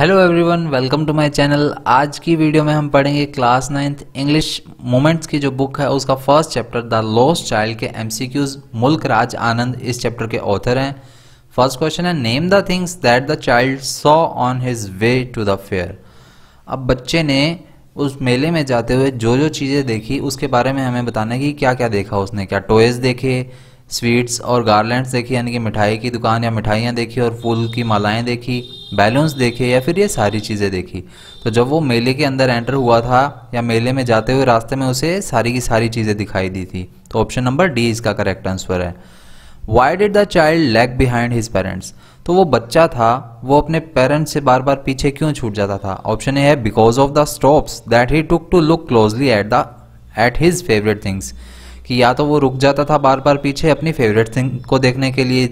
Hello everyone welcome to my channel आज की video में हम पढ़ेंगे क्लास नाइन्थ इंग्लिश मोमेंट्स की जो बुक है उसका first chapter the lost child के एमसीक्यूज मुल्क राज आनंद इस चैप्टर के ऑथर हैं फर्स्ट क्वेश्चन है name the things that the child saw on his way to the fair अब बच्चे ने उस मेले में जाते हुए जो जो चीज़ें देखी उसके बारे में हमें बताना है कि क्या क्या देखा उसने क्या टॉयज़ देखे स्वीट्स और गार्लैंड्स देखे यानी कि मिठाई की दुकान या मिठाइयाँ देखी और फूल की मालाएँ देखी बैलून्स देखे या फिर ये सारी चीज़ें देखी तो जब वो मेले के अंदर एंटर हुआ था या मेले में जाते हुए रास्ते में उसे सारी की सारी चीज़ें दिखाई दी थी तो ऑप्शन नंबर डी इसका करेक्ट आंसर है why did the child lag behind his parents तो वो बच्चा था वो अपने पेरेंट्स से बार बार पीछे क्यों छूट जाता था ऑप्शन ए है because of the stops that he took to look closely at the at his favourite things कि या तो वो रुक जाता था बार बार पीछे अपनी फेवरेट थिंग को देखने के लिए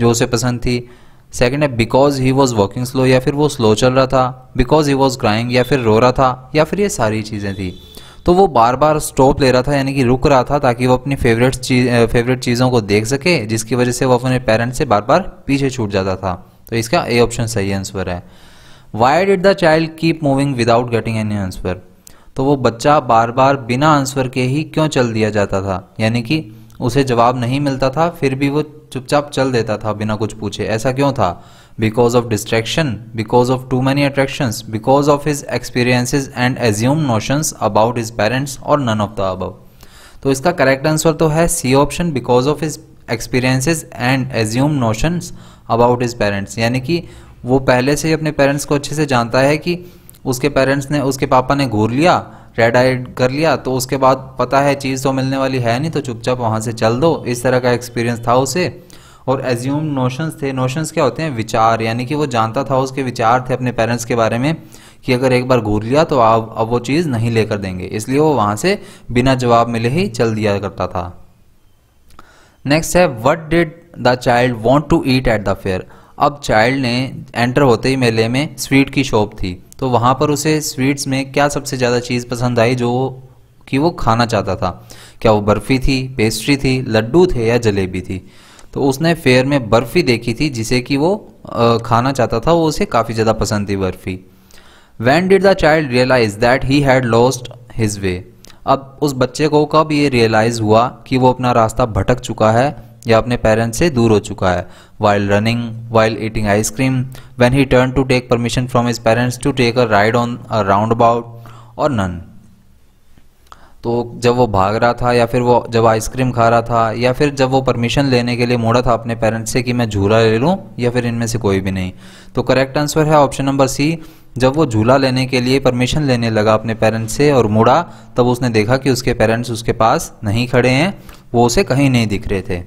जो उसे पसंद थी सेकेंड है because he was walking slow या फिर वो स्लो चल रहा था बिकॉज ही वॉज क्राइंग या फिर रो रहा था या फिर ये सारी चीज़ें थी तो वो बार बार स्टॉप ले रहा था यानी कि रुक रहा था ताकि वो अपनी फेवरेट चीज फेवरेट चीज़ों को देख सके जिसकी वजह से वो अपने पेरेंट्स से बार बार पीछे छूट जाता था तो इसका ए ऑप्शन सही आंसर है why did the child keep moving without getting any answer तो वो बच्चा बार बार बिना आंसर के ही क्यों चल दिया जाता था यानी कि उसे जवाब नहीं मिलता था फिर भी वो चुपचाप चल देता था बिना कुछ पूछे ऐसा क्यों था because of distraction because of too many attraction because of his experiences and assume notions about his parents और नन ऑफ द अबव तो इसका करेक्ट आंसर तो है C option because of his experiences and assume notions about his parents यानी कि वो पहले से ही अपने पेरेंट्स को अच्छे से जानता है कि उसके पेरेंट्स ने उसके पापा ने घूर लिया रेड आइड कर लिया तो उसके बाद पता है चीज़ तो मिलने वाली है नहीं तो चुपचाप वहाँ से चल दो इस तरह का एक्सपीरियंस था उसे और एज्यूम नोशंस थे नोशंस क्या होते हैं विचार यानी कि वो जानता था उसके विचार थे अपने पेरेंट्स के बारे में कि अगर एक बार घूर लिया तो आप अब वो चीज़ नहीं लेकर देंगे इसलिए वो वहाँ से बिना जवाब मिले ही चल दिया करता था नेक्स्ट है what did the child want to eat at the fair अब चाइल्ड ने एंटर होते ही मेले में स्वीट की शॉप थी तो वहाँ पर उसे स्वीट्स में क्या सबसे ज़्यादा चीज़ पसंद आई जो कि वो खाना चाहता था क्या वो बर्फ़ी थी पेस्ट्री थी लड्डू थे या जलेबी थी तो उसने फेयर में बर्फ़ी देखी थी जिसे कि वो खाना चाहता था वो उसे काफ़ी ज़्यादा पसंद थी barfi when did the child realise that he had lost his way अब उस बच्चे को कब ये रियलाइज़ हुआ कि वो अपना रास्ता भटक चुका है या अपने पेरेंट्स से दूर हो चुका है while running while eating ice cream when he turn to take permission from his parents to take a ride on a roundabout और नन तो जब वो भाग रहा था या फिर वो जब आइसक्रीम खा रहा था या फिर जब वो परमिशन लेने के लिए मोड़ा था अपने पेरेंट्स से कि मैं झूला ले लूँ या फिर इनमें से कोई भी नहीं तो करेक्ट आंसर है ऑप्शन नंबर सी जब वो झूला लेने के लिए परमिशन लेने लगा अपने पेरेंट्स से और मुड़ा तब उसने देखा कि उसके पेरेंट्स उसके पास नहीं खड़े हैं वो उसे कहीं नहीं दिख रहे थे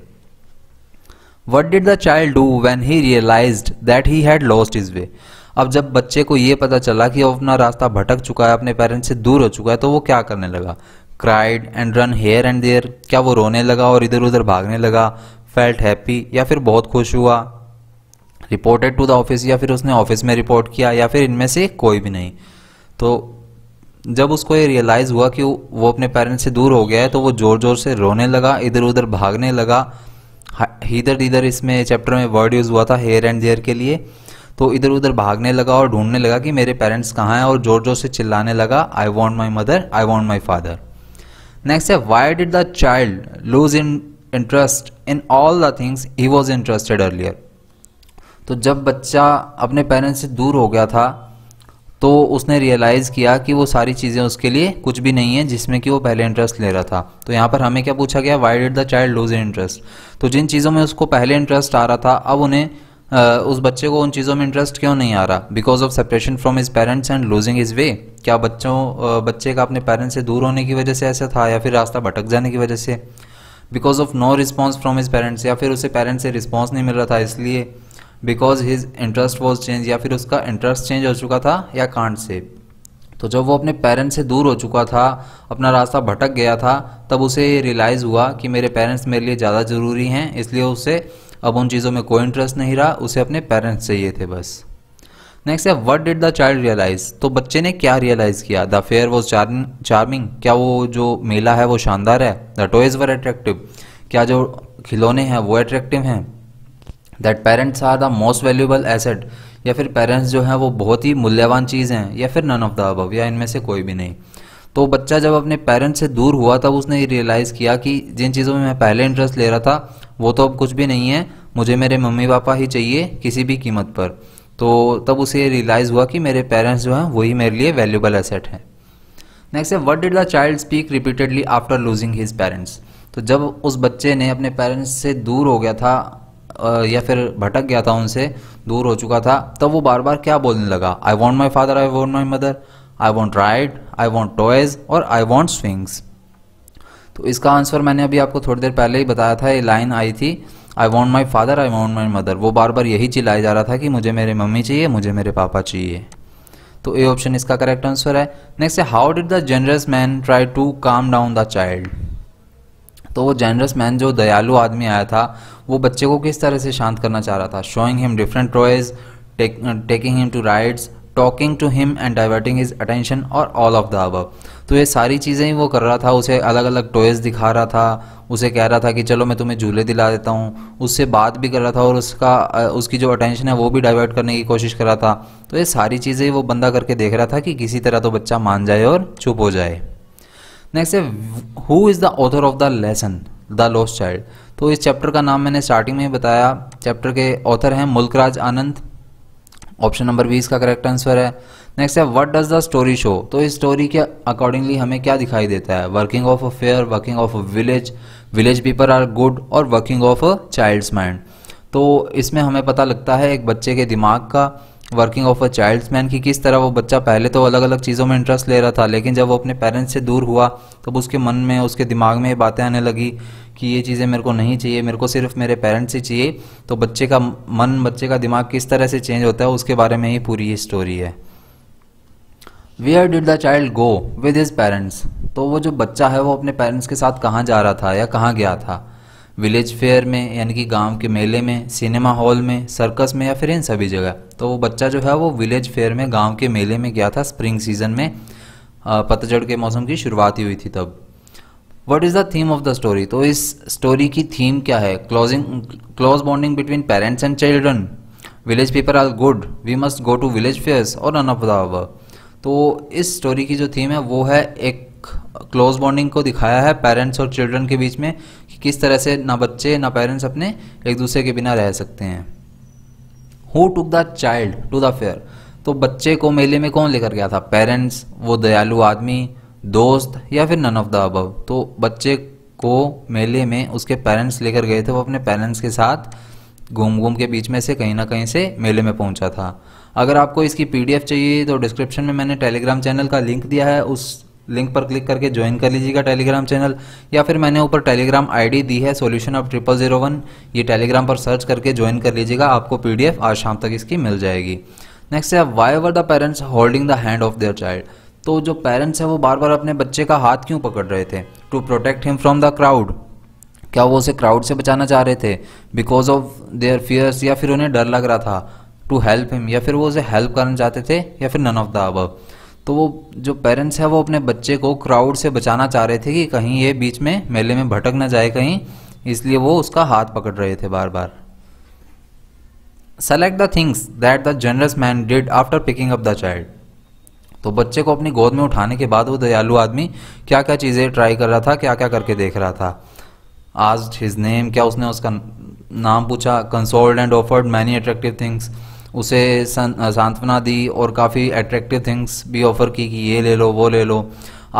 what did the child do when he realise that he had lost his way अब जब बच्चे को यह पता चला कि वो अपना रास्ता भटक चुका है अपने पेरेंट्स से दूर हो चुका है तो वो क्या करने लगा cried and run here and there क्या वो रोने लगा और इधर उधर भागने लगा फेल्ट हैप्पी या फिर बहुत खुश हुआ रिपोर्टेड टू द ऑफिस या फिर उसने ऑफिस में रिपोर्ट किया या फिर इनमें से कोई भी नहीं तो जब उसको ये रियलाइज़ हुआ कि वो अपने पेरेंट्स से दूर हो गया है तो वो ज़ोर ज़ोर से रोने लगा इधर उधर भागने लगा हाँ, इधर इधर इसमें चैप्टर में वर्ड यूज़ हुआ था हेयर एंड देयर के लिए तो इधर उधर भागने लगा और ढूंढने लगा कि मेरे पेरेंट्स कहाँ हैं और जोर जोर से चिल्लाने लगा I want my mother I want my father next है why did the child lose in interest in all the things he was interested earlier तो जब बच्चा अपने पेरेंट्स से दूर हो गया था तो उसने रियलाइज़ किया कि वो सारी चीज़ें उसके लिए कुछ भी नहीं है जिसमें कि वो पहले इंटरेस्ट ले रहा था तो यहाँ पर हमें क्या पूछा गया why did the child lose interest तो जिन चीज़ों में उसको पहले इंटरेस्ट आ रहा था अब उन्हें Uh, उस बच्चे को उन चीज़ों में इंटरेस्ट क्यों नहीं आ रहा because of separation from his parents and losing his way क्या बच्चों बच्चे का अपने पेरेंट्स से दूर होने की वजह से ऐसा था या फिर रास्ता भटक जाने की वजह से because of no response from his parents या फिर उसे पेरेंट्स से रिस्पॉन्स नहीं मिल रहा था इसलिए because his interest was change या फिर उसका इंटरेस्ट चेंज हो चुका था या कांड से तो जब वो अपने पेरेंट्स से दूर हो चुका था अपना रास्ता भटक गया था तब उसे ये रियलाइज़ हुआ कि मेरे पेरेंट्स मेरे लिए ज़्यादा ज़रूरी हैं इसलिए उसे अब उन चीज़ों में कोई इंटरेस्ट नहीं रहा उसे अपने पेरेंट्स चाहिए थे बस नेक्स्ट है what did the child realise तो बच्चे ने क्या रियलाइज़ किया द फेयर वॉज चार्मिंग क्या वो जो मेला है वो शानदार है द टॉयज़ वर अट्रैक्टिव क्या जो खिलौने हैं वो अट्रैक्टिव हैं that parents are the most valuable asset या फिर पेरेंट्स जो हैं वो बहुत ही मूल्यवान चीज़ हैं या फिर नन ऑफ द अबव या इनमें से कोई भी नहीं तो बच्चा जब अपने पेरेंट्स से दूर हुआ तब उसने ये रियलाइज़ किया कि जिन चीज़ों में मैं पहले इंटरेस्ट ले रहा था वो तो अब कुछ भी नहीं है मुझे मेरे मम्मी पापा ही चाहिए किसी भी कीमत पर तो तब उसे रियलाइज़ हुआ कि मेरे पेरेंट्स जो हैं वही मेरे लिए वैल्यूबल एसेट हैं नेक्स्ट है what did the child speak repeatedly after losing his parents तो जब उस बच्चे ने अपने पेरेंट्स से दूर हो गया था या फिर भटक गया था उनसे दूर हो चुका था तब वो बार बार क्या बोलने लगा I want my father I want my mother I want ride I want toys और आई वॉन्ट स्विंग्स तो इसका आंसर मैंने अभी आपको थोड़ी देर पहले ही बताया था ये लाइन आई थी I want my father I want my mother वो बार बार यही चिल्लाया जा रहा था कि मुझे मेरे मम्मी चाहिए मुझे मेरे पापा चाहिए तो ए ऑप्शन इसका करेक्ट आंसर है नेक्स्ट है how did the generous man try to calm down the child तो वो जेनरस मैन जो दयालु आदमी आया था वो बच्चे को किस तरह से शांत करना चाह रहा था showing him different toys taking him to rides talking to him and diverting his attention और ऑल ऑफ द अब तो ये सारी चीज़ें ही वो कर रहा था उसे अलग अलग टॉयज़ दिखा रहा था उसे कह रहा था कि चलो मैं तुम्हें झूले दिला देता हूँ उससे बात भी कर रहा था और उसका उसकी जो अटेंशन है वो भी डाइवर्ट करने की कोशिश कर रहा था तो ये सारी चीज़ें वो बंदा करके देख रहा था कि किसी तरह तो बच्चा मान जाए और चुप हो जाए नेक्स्ट है who is the author of the lesson the lost child तो इस चैप्टर का नाम मैंने स्टार्टिंग में ही बताया चैप्टर के ऑथर हैं मुल्कराज आनंद ऑप्शन नंबर बीस का करेक्ट आंसर है नेक्स्ट है what does the story show तो इस स्टोरी के अकॉर्डिंगली हमें क्या दिखाई देता है working of a fair working of a village village people are good और working of a child's mind तो इसमें हमें पता लगता है एक बच्चे के दिमाग का working of a child's man की किस तरह वो बच्चा पहले तो अलग अलग चीज़ों में इंटरेस्ट ले रहा था लेकिन जब वो अपने पेरेंट्स से दूर हुआ तब उसके मन में उसके दिमाग में ये बातें आने लगी कि ये चीज़ें मेरे को नहीं चाहिए मेरे को सिर्फ मेरे पेरेंट्स ही चाहिए तो बच्चे का मन बच्चे का दिमाग किस तरह से चेंज होता है उसके बारे में ही पूरी ये स्टोरी है where did the child go with his parents तो वो जो बच्चा है वो अपने पेरेंट्स के साथ कहाँ जा रहा था या कहाँ गया था विलेज फेयर में यानी कि गांव के मेले में सिनेमा हॉल में सर्कस में या फिर इन सभी जगह तो वो बच्चा जो है वो विलेज फेयर में गांव के मेले में गया था स्प्रिंग सीजन में पतझड़ के मौसम की शुरुआत ही हुई थी तब what is the theme of the story तो इस स्टोरी की थीम क्या है closing close bonding between parents and children village people are good we must go to village fairs और नन ऑफ द तो इस स्टोरी की जो थीम है वो है एक क्लोज बॉन्डिंग को दिखाया है पेरेंट्स और चिल्ड्रन के बीच में कि किस तरह से ना बच्चे ना पेरेंट्स अपने एक दूसरे के बिना रह सकते हैं who took the child to the fair तो बच्चे को मेले में कौन लेकर गया था पेरेंट्स वो दयालु आदमी दोस्त या फिर नन ऑफ द अबव तो बच्चे को मेले में उसके पेरेंट्स लेकर गए थे वो अपने पेरेंट्स के साथ घूम घूम के बीच में से कहीं ना कहीं से मेले में पहुंचा था अगर आपको इसकी पीडीएफ चाहिए तो डिस्क्रिप्शन में मैंने टेलीग्राम चैनल का लिंक दिया है उस लिंक पर क्लिक करके ज्वाइन कर लीजिएगा टेलीग्राम चैनल या फिर मैंने ऊपर टेलीग्राम आईडी दी है solution of triple zero one ये टेलीग्राम पर सर्च करके ज्वाइन कर लीजिएगा आपको पीडीएफ आज शाम तक इसकी मिल जाएगी नेक्स्ट है why were the parents holding the hand of their child तो जो पेरेंट्स हैं वो बार बार अपने बच्चे का हाथ क्यों पकड़ रहे थे to protect him from the crowd क्या वो उसे क्राउड से बचाना चाह रहे थे बिकॉज ऑफ देयर फियर्स या फिर उन्हें डर लग रहा था टू हेल्प हिम या फिर वो उसे हेल्प करना चाहते थे या फिर नन ऑफ द अबव तो वो जो पेरेंट्स है वो अपने बच्चे को क्राउड से बचाना चाह रहे थे कि कहीं ये बीच में मेले में भटक ना जाए कहीं इसलिए वो उसका हाथ पकड़ रहे थे बार बार select the things that the generous man did after picking up the child तो बच्चे को अपनी गोद में उठाने के बाद वो दयालु आदमी क्या क्या चीज़ें ट्राई कर रहा था क्या क्या करके देख रहा था आज हिज नेम क्या उसने उसका नाम पूछा consoled and offered many attractive things उसे सांत्वना दी और काफ़ी अट्रैक्टिव थिंग्स भी ऑफ़र की कि ये ले लो वो ले लो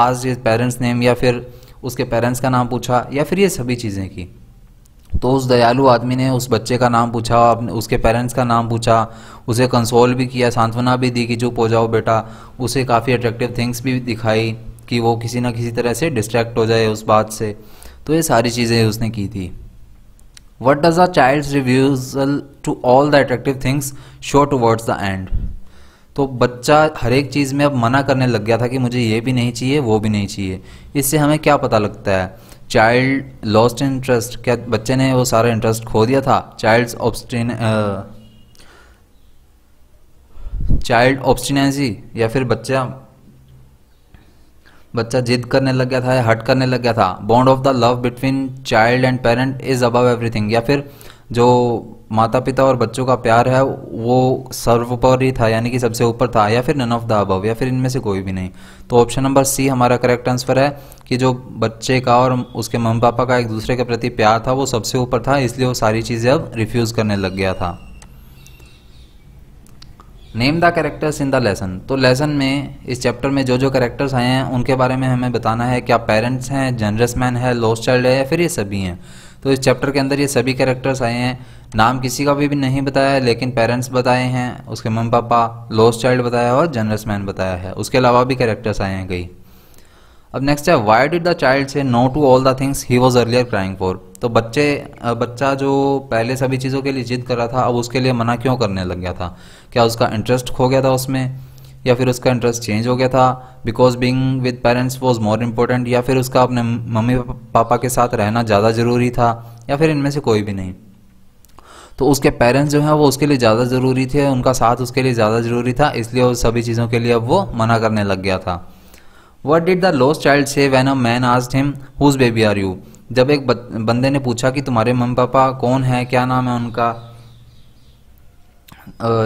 आज ये पेरेंट्स नेम या फिर उसके पेरेंट्स का नाम पूछा या फिर ये सभी चीज़ें की तो उस दयालु आदमी ने उस बच्चे का नाम पूछा अपने उसके पेरेंट्स का नाम पूछा उसे कंसोल भी किया सांत्वना भी दी कि चुप हो जाओ बेटा उसे काफ़ी अट्रैक्टिव थिंग्स भी दिखाई कि वो किसी ना किसी तरह से डिस्ट्रैक्ट हो जाए उस बात से तो ये सारी चीज़ें उसने की थी What does a child's refusal to all the attractive things show towards the end? तो बच्चा हर एक चीज़ में अब मना करने लग गया था कि मुझे ये भी नहीं चाहिए वो भी नहीं चाहिए इससे हमें क्या पता लगता है चाइल्ड लॉस्ट इंटरेस्ट क्या बच्चे ने वो सारा इंटरेस्ट खो दिया था चाइल्ड ऑप्शन चाइल्ड ऑब्स्टिनेंसी या फिर बच्चा बच्चा जिद करने लग गया था या हट करने लग गया था bond of the love between child and parent is above everything या फिर जो माता पिता और बच्चों का प्यार है वो सर्वोपरि था यानी कि सबसे ऊपर था या फिर नन ऑफ द अबव या फिर इनमें से कोई भी नहीं तो ऑप्शन नंबर सी हमारा करेक्ट आंसर है कि जो बच्चे का और उसके मम पापा का एक दूसरे के प्रति प्यार था वो सबसे ऊपर था इसलिए वो सारी चीज़ें अब रिफ्यूज़ करने लग गया था name the characters in the lesson तो लेसन में इस चैप्टर में जो जो करेक्टर्स आए हैं उनके बारे में हमें बताना है क्या पेरेंट्स हैं जनरस मैन है लॉस्ट चाइल्ड है या फिर ये सभी हैं तो इस चैप्टर के अंदर ये सभी करेक्टर्स आए हैं नाम किसी का भी, भी नहीं बताया है लेकिन पेरेंट्स बताए हैं उसके मम पापा लॉस्ट चाइल्ड बताया और जनरस मैन बताया है उसके अलावा भी करेक्टर्स आए हैं कई अब नेक्स्ट है why did the child say no to all the things he was earlier crying for तो बच्चे बच्चा जो पहले सभी चीज़ों के लिए जिद कर रहा था अब उसके लिए मना क्यों करने लग गया था क्या उसका इंटरेस्ट खो गया था उसमें या फिर उसका इंटरेस्ट चेंज हो गया था because being with parents was more important या फिर उसका अपने मम्मी पापा के साथ रहना ज़्यादा ज़रूरी था या फिर इनमें से कोई भी नहीं तो उसके पेरेंट्स जो हैं वो उसके लिए ज़्यादा ज़रूरी थे उनका साथ उसके लिए ज़्यादा ज़रूरी था इसलिए वो सभी चीज़ों के लिए अब वो मना करने लग गया था what did the lost child say when a man आज him whose baby are you जब एक बंदे ने पूछा कि तुम्हारे मम्मी पापा कौन है क्या नाम है उनका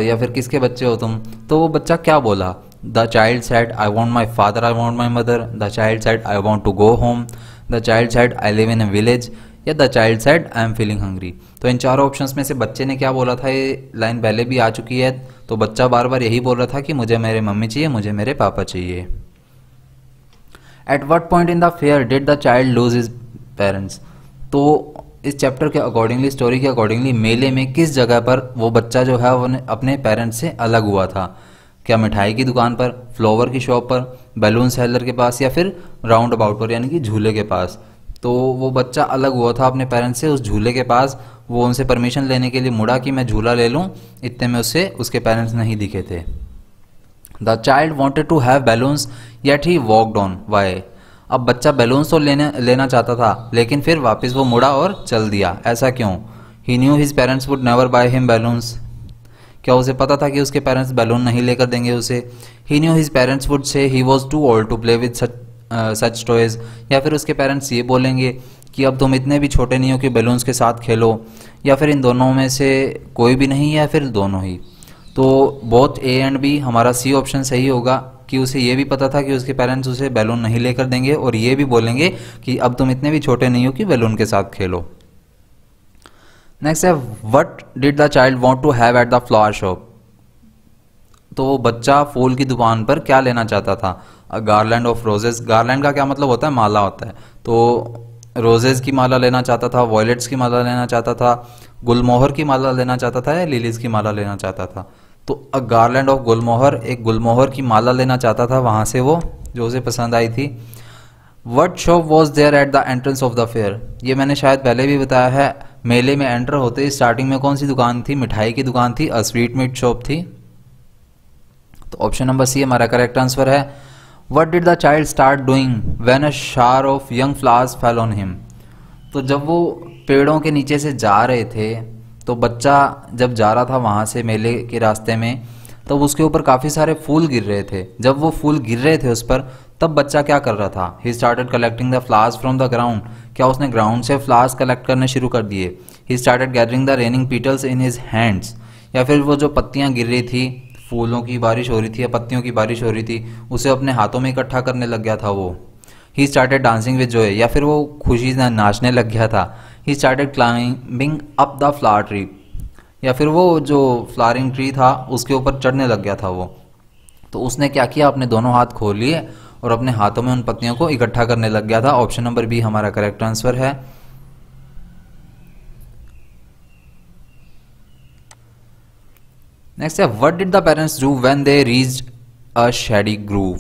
या फिर किसके बच्चे हो तुम तो वो बच्चा क्या बोला the child said I want my father I want my mother the child said I want to go home the child said I live in a village या the child said I am feeling hungry तो इन चारों options में से बच्चे ने क्या बोला था ये लाइन पहले भी आ चुकी है तो बच्चा बार बार यही बोल रहा था कि मुझे मेरे मम्मी चाहिए मुझे मेरे पापा चाहिए at what point in the fair did the child lose his parents तो इस चैप्टर के अकॉर्डिंगली स्टोरी के अकॉर्डिंगली मेले में किस जगह पर वो बच्चा जो है वो अपने पेरेंट्स से अलग हुआ था क्या मिठाई की दुकान पर फ्लावर की शॉप पर बैलून सेलर के पास या फिर राउंड अबाउट पर यानी कि झूले के पास तो वो बच्चा अलग हुआ था अपने पेरेंट्स से उस झूले के पास वो उनसे परमिशन लेने के लिए मुड़ा कि मैं झूला ले लूँ इतने में उससे उसके पेरेंट्स नहीं दिखे थे the child wanted to have balloons yet he walked on why अब बच्चा बैलून्स तो लेने लेना चाहता था लेकिन फिर वापस वो मुड़ा और चल दिया ऐसा क्यों he knew his parents would never buy him balloons क्या उसे पता था कि उसके पेरेंट्स बैलून नहीं लेकर देंगे उसे he knew his parents would say he was too old to play with such such toys या फिर उसके पेरेंट्स ये बोलेंगे कि अब तुम इतने भी छोटे नहीं हो कि बैलून्स के साथ खेलो या फिर इन दोनों में से कोई भी नहीं या फिर दोनों ही तो बोथ ए एंड बी हमारा सी ऑप्शन सही होगा कि उसे ये भी पता था कि उसके पेरेंट्स उसे बैलून नहीं लेकर देंगे और ये भी बोलेंगे कि अब तुम इतने भी छोटे नहीं हो कि बैलून के साथ खेलो नेक्स्ट है what did the child want to have at the flower shop तो बच्चा फूल की दुकान पर क्या लेना चाहता था गार्लैंड ऑफ रोजेज गार्लैंड का क्या मतलब होता है माला होता है तो रोजेज की माला लेना चाहता था वॉयलेट्स की माला लेना चाहता था गुलमोहर की माला लेना चाहता था या लिलीज की माला लेना चाहता था तो अ गार्लैंड ऑफ गुलमोहर एक गुलमोहर की माला लेना चाहता था वहाँ से वो जो उसे पसंद आई थी what shop was there at the entrance of the fair ये मैंने शायद पहले भी बताया है मेले में एंटर होते ही स्टार्टिंग में कौन सी दुकान थी मिठाई की दुकान थी अ स्वीट मीट शॉप थी तो ऑप्शन नंबर सी हमारा करेक्ट आंसर है what did the child start doing when a shower of young flowers fell on him तो जब वो पेड़ों के नीचे से जा रहे थे तो बच्चा जब जा रहा था वहाँ से मेले के रास्ते में तब तो उसके ऊपर काफ़ी सारे फूल गिर रहे थे जब वो फूल गिर रहे थे उस पर तब बच्चा क्या कर रहा था he started collecting the flowers from the ground क्या उसने ग्राउंड से फ्लावर्स कलेक्ट करने शुरू कर दिए he started gathering the raining petals in his hands या फिर वो जो पत्तियाँ गिर रही थी फूलों की बारिश हो रही थी या पत्तियों की बारिश हो रही थी उसे अपने हाथों में इकट्ठा करने लग गया था वो he started dancing with joy या फिर वो खुशी से नाचने लग गया था he started climbing up the flower tree या फिर वो जो फ्लावरिंग ट्री था उसके ऊपर चढ़ने लग गया था वो तो उसने क्या किया अपने दोनों हाथ खोल लिए और अपने हाथों में उन पत्तियों को इकट्ठा करने लग गया था ऑप्शन नंबर बी हमारा करेक्ट आंसर है नेक्स्ट है what did the parents do when they reach a shady grove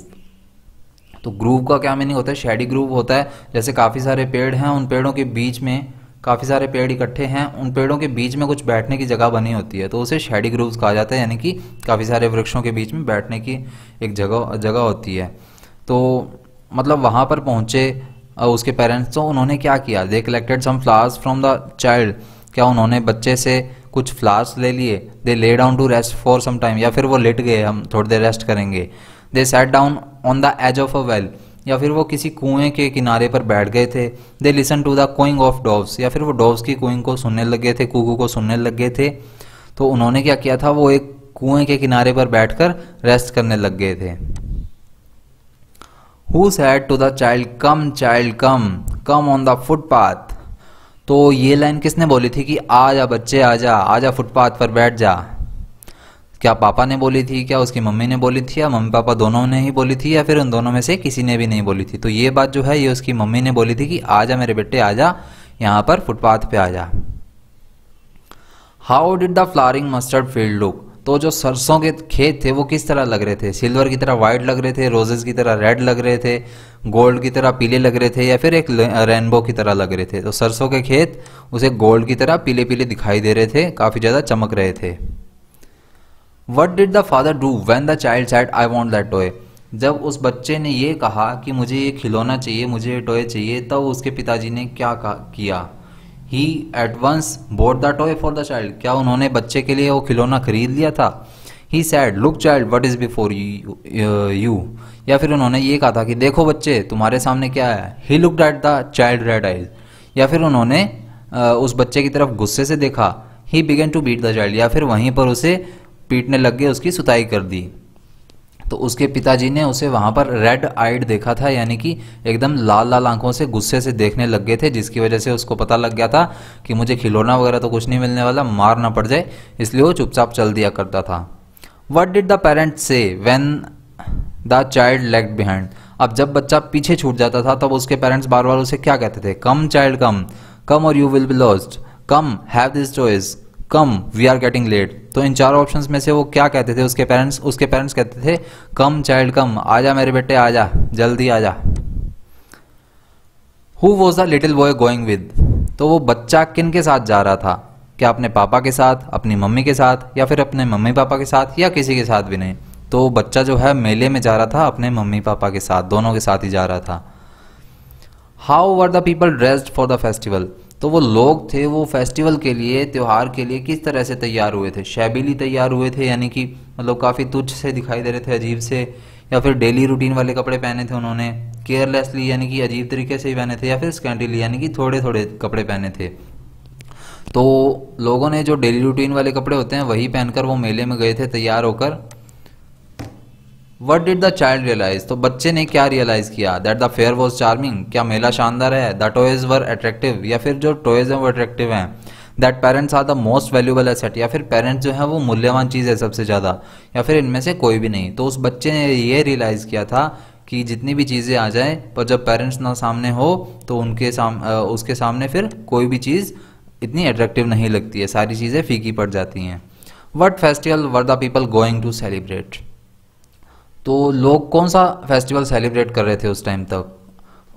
तो ग्रूव का क्या मीनिंग होता है शेडी ग्रूव होता है जैसे काफ़ी सारे पेड़ हैं उन पेड़ों के बीच में काफ़ी सारे पेड़ इकट्ठे हैं उन पेड़ों के बीच में कुछ बैठने की जगह बनी होती है तो उसे शेडी ग्रूव्स कहा जाता है यानी कि काफ़ी सारे वृक्षों के बीच में बैठने की एक जगह जगह होती है तो मतलब वहाँ पर पहुँचे उसके पेरेंट्स तो उन्होंने क्या किया they collected some flowers from the child क्या उन्होंने बच्चे से कुछ फ्लावर्स ले लिए they lay down to rest for some time या फिर वो लेट गए हम थोड़ी देर रेस्ट करेंगे they sat down on the edge of a well या फिर वो किसी कुएं के किनारे पर बैठ गए थे they listen to the cooing of doves या फिर वो डॉव्स की कुइंग को सुनने लगे थे कुकू को सुनने लगे थे तो उन्होंने क्या किया था वो एक कुएं के किनारे पर बैठकर रेस्ट करने लग गए थे who said to the child come child come come on the footpath तो ये लाइन किसने बोली थी कि आ जा बच्चे आ जा आ जा फुटपाथ पर बैठ जा क्या पापा ने बोली थी क्या उसकी मम्मी ने बोली थी या मम्मी पापा दोनों ने ही बोली थी या फिर उन दोनों में से किसी ने भी नहीं बोली थी तो ये बात जो है ये उसकी मम्मी ने बोली थी कि आजा मेरे बेटे आजा यहाँ पर फुटपाथ पे आजा how did the flowering mustard field look तो जो सरसों के खेत थे वो किस तरह लग रहे थे सिल्वर की तरह वाइट लग रहे थे रोजेज की तरह रेड लग रहे थे गोल्ड की तरह पीले लग रहे थे या फिर एक रेनबो की तरह लग रहे थे तो सरसों के खेत उसे गोल्ड की तरह पीले पीले दिखाई दे रहे थे काफ़ी ज़्यादा चमक रहे थे what did the father do when the child said I want that toy जब उस बच्चे ने ये कहा कि मुझे ये खिलौना चाहिए मुझे ये टॉय चाहिए तब तो उसके पिताजी ने क्या किया he advance board the toy for the child क्या उन्होंने बच्चे के लिए वो खिलौना खरीद लिया था he said look child what is before you या फिर उन्होंने ये कहा था कि देखो बच्चे तुम्हारे सामने क्या है he looked at the child red eyes या फिर उन्होंने uh, उस बच्चे की तरफ गुस्से से देखा he began to beat the child या फिर वहीं पर उसे पीटने लग गए उसकी सुताई कर दी तो उसके पिताजी ने उसे वहाँ पर रेड आइड देखा था यानी कि एकदम लाल लाल आंखों से गुस्से से देखने लग गए थे जिसकी वजह से उसको पता लग गया था कि मुझे खिलौना वगैरह तो कुछ नहीं मिलने वाला मार ना पड़ जाए इसलिए वो चुपचाप चल दिया करता था वट डिड द पेरेंट्स से when the child lag behind अब जब बच्चा पीछे छूट जाता था तब उसके पेरेंट्स बार बार उसे क्या कहते थे कम चाइल्ड कम कम और you will be lost come have this choice come we are getting late तो इन चार ऑप्शन में से वो क्या कहते थे उसके पेरेंट्स उसके पेरेंट्स कहते थे कम चाइल्ड कम जा मेरे बेटे जा जल्दी जा who was the little boy going with तो वो बच्चा किन के साथ जा रहा था क्या अपने पापा के साथ अपनी मम्मी के साथ या फिर अपने मम्मी पापा के साथ या किसी के साथ भी नहीं तो बच्चा जो है मेले में जा रहा था अपने मम्मी पापा के साथ दोनों के साथ ही जा रहा था how were the people dressed for the festival तो वो लोग थे वो फेस्टिवल के लिए त्यौहार के लिए किस तरह से तैयार हुए थे शैबिली तैयार हुए थे यानी कि मतलब काफ़ी तुच्छ से दिखाई दे रहे थे अजीब से या फिर डेली रूटीन वाले कपड़े पहने थे उन्होंने केयरलेसली यानी कि अजीब तरीके से ही पहने थे या फिर स्कैंडली यानी कि थोड़े थोड़े कपड़े पहने थे तो लोगों ने जो डेली रूटीन वाले कपड़े होते हैं वही पहनकर वो मेले में गए थे तैयार होकर what did the child realise तो बच्चे ने क्या रियलाइज किया that the fair was charming क्या मेला शानदार है द टॉयज वर अट्रैक्टिव या फिर जो टॉयज हैं वो अट्रैक्टिव हैं that parents are the most valuable asset या फिर पेरेंट्स जो है वो मूल्यवान चीज़ है सबसे ज़्यादा या फिर इनमें से कोई भी नहीं तो उस बच्चे ने ये रियलाइज़ किया था कि जितनी भी चीज़ें आ जाएं पर जब पेरेंट्स ना सामने हो तो उनके साम उसके सामने फिर कोई भी चीज़ इतनी अट्रैक्टिव नहीं लगती है सारी चीज़ें फीकी पड़ जाती हैं what festival were the people going to celebrate तो लोग कौन सा फेस्टिवल सेलिब्रेट कर रहे थे उस टाइम तक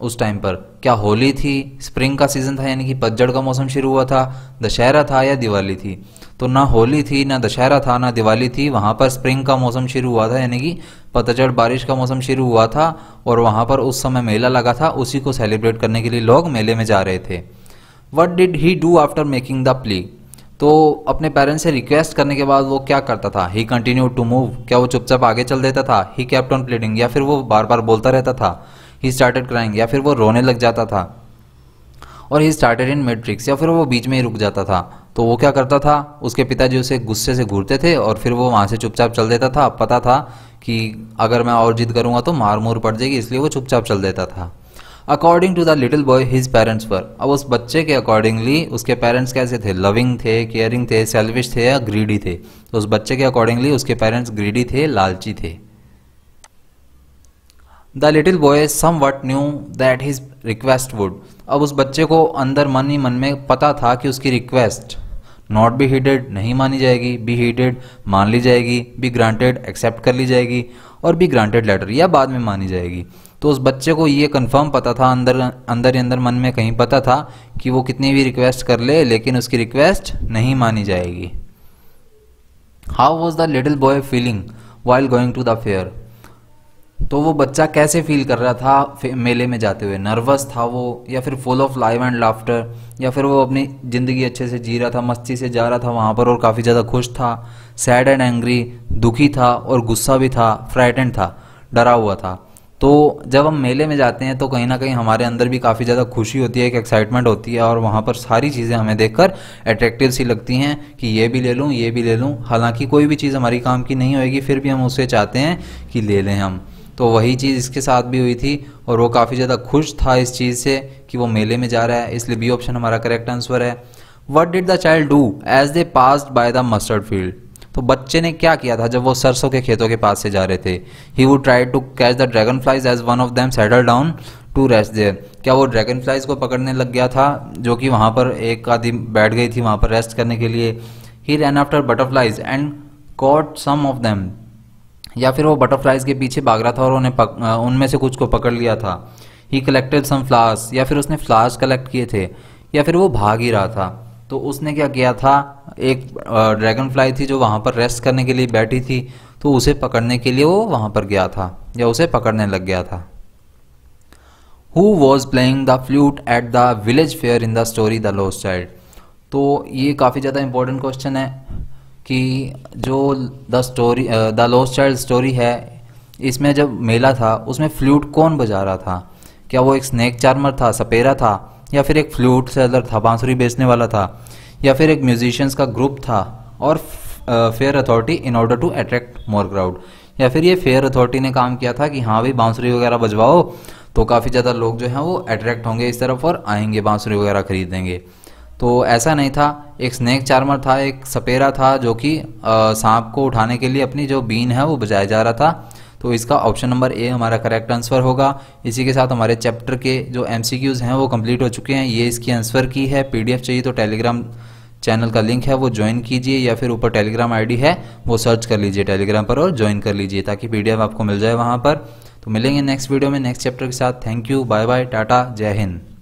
उस टाइम पर क्या होली थी स्प्रिंग का सीज़न था यानी कि पतझड़ का मौसम शुरू हुआ था दशहरा था या दिवाली थी तो ना होली थी ना दशहरा था ना दिवाली थी वहाँ पर स्प्रिंग का मौसम शुरू हुआ था यानी कि पतझड़ बारिश का मौसम शुरू हुआ था और वहाँ पर उस समय मेला लगा था उसी को सेलिब्रेट करने के लिए लोग मेले में जा रहे थे what did he do after making the plea तो अपने पेरेंट्स से रिक्वेस्ट करने के बाद वो क्या करता था ही कंटिन्यू टू मूव क्या वो चुपचाप आगे चल देता था ही कैप्ट ऑन प्लेटिंग या फिर वो बार बार बोलता रहता था ही स्टार्टेड क्राइंग या फिर वो रोने लग जाता था और ही स्टार्टेड इन मेट्रिक्स या फिर वो बीच में ही रुक जाता था तो वो क्या करता था उसके पिताजी उसे गुस्से से घूरते थे और फिर वो वहाँ से चुपचाप चल देता था पता था कि अगर मैं और जिद करूँगा तो मार मोर पड़ जाएगी इसलिए वो चुपचाप चल देता था according to the little boy his parents पर अब उस बच्चे के अकॉर्डिंगली उसके पेरेंट्स कैसे थे लविंग थे केयरिंग थे सेल्फिश थे या ग्रीडी थे तो उस बच्चे के अकॉर्डिंगली उसके पेरेंट्स ग्रीडी थे लालची थे the little boy somewhat knew that his request would अब उस बच्चे को अंदर मन ही मन में पता था कि उसकी रिक्वेस्ट नॉट बी हीडेड नहीं मानी जाएगी बी हीडेड मान ली जाएगी बी ग्रांटेड एक्सेप्ट कर ली जाएगी और बी ग्रांटेड लेटर या बाद में मानी जाएगी तो उस बच्चे को ये कंफर्म पता था अंदर अंदर ही अंदर मन में कहीं पता था कि वो कितनी भी रिक्वेस्ट कर ले लेकिन उसकी रिक्वेस्ट नहीं मानी जाएगी how was the little boy feeling while going to the fair तो वो बच्चा कैसे फील कर रहा था मेले में जाते हुए नर्वस था वो या फिर full of life and laughter या फिर वो अपनी ज़िंदगी अच्छे से जी रहा था मस्ती से जा रहा था वहाँ पर और काफ़ी ज़्यादा खुश था सैड एंड एंग्री दुखी था और गुस्सा भी था फ्राइटेंड था डरा हुआ था तो जब हम मेले में जाते हैं तो कहीं ना कहीं हमारे अंदर भी काफ़ी ज़्यादा खुशी होती है एक एक्साइटमेंट होती है और वहाँ पर सारी चीज़ें हमें देखकर अट्रैक्टिव सी लगती हैं कि ये भी ले लूँ ये भी ले लूँ हालांकि कोई भी चीज़ हमारी काम की नहीं होएगी फिर भी हम उसे चाहते हैं कि ले लें हम तो वही चीज़ इसके साथ भी हुई थी और वो काफ़ी ज़्यादा खुश था इस चीज़ से कि वो मेले में जा रहा है इसलिए बी ऑप्शन हमारा करेक्ट आंसर है what did the child do as they passed by the mustard field तो बच्चे ने क्या किया था जब वो सरसों के खेतों के पास से जा रहे थे he would try to catch the dragonflies as one of them settle down to rest there क्या वो ड्रैगन फ्लाइज को पकड़ने लग गया था जो कि वहाँ पर एक आदि बैठ गई थी वहाँ पर रेस्ट करने के लिए he ran after butterflies and caught some of them या फिर वो बटरफ्लाइज के पीछे भाग रहा था और उन्हें उनमें से कुछ को पकड़ लिया था ही कलेक्टेड सम फ्लावर्स या फिर उसने फ्लावर्स कलेक्ट किए थे या फिर वो भाग ही रहा था तो उसने क्या किया था एक ड्रैगन फ्लाई थी जो वहाँ पर रेस्ट करने के लिए बैठी थी तो उसे पकड़ने के लिए वो वहाँ पर गया था या उसे पकड़ने लग गया था who was playing the flute at the village fair in the story the lost child तो ये काफ़ी ज़्यादा इम्पोर्टेंट क्वेश्चन है कि जो the story the lost child story है इसमें जब मेला था उसमें फ्लूट कौन बजा रहा था क्या वो एक स्नैक चार्मर था सपेरा था या फिर एक फ्लूट सेलर था बांसुरी बेचने वाला था या फिर एक म्यूजिशियंस का ग्रुप था और fair authority in order to attract more crowd या फिर ये फेयर अथॉरिटी ने काम किया था कि हाँ भाई बांसुरी वगैरह बजवाओ तो काफ़ी ज़्यादा लोग जो हैं वो अट्रैक्ट होंगे इस तरफ और आएंगे बांसुरी वगैरह खरीदेंगे तो ऐसा नहीं था एक स्नैक चार्मर था एक सपेरा था जो कि uh, सांप को उठाने के लिए अपनी जो बीन है वो बजाया जा रहा था तो इसका ऑप्शन नंबर ए हमारा करेक्ट आंसर होगा इसी के साथ हमारे चैप्टर के जो एम हैं वो कम्प्लीट हो चुके हैं ये इसकी आंसर की है पी चाहिए तो टेलीग्राम चैनल का लिंक है वो ज्वाइन कीजिए या फिर ऊपर टेलीग्राम आईडी है वो सर्च कर लीजिए टेलीग्राम पर और ज्वाइन कर लीजिए ताकि पीडीएफ आपको मिल जाए वहां पर तो मिलेंगे नेक्स्ट वीडियो में नेक्स्ट चैप्टर के साथ thank you bye bye tata जय हिंद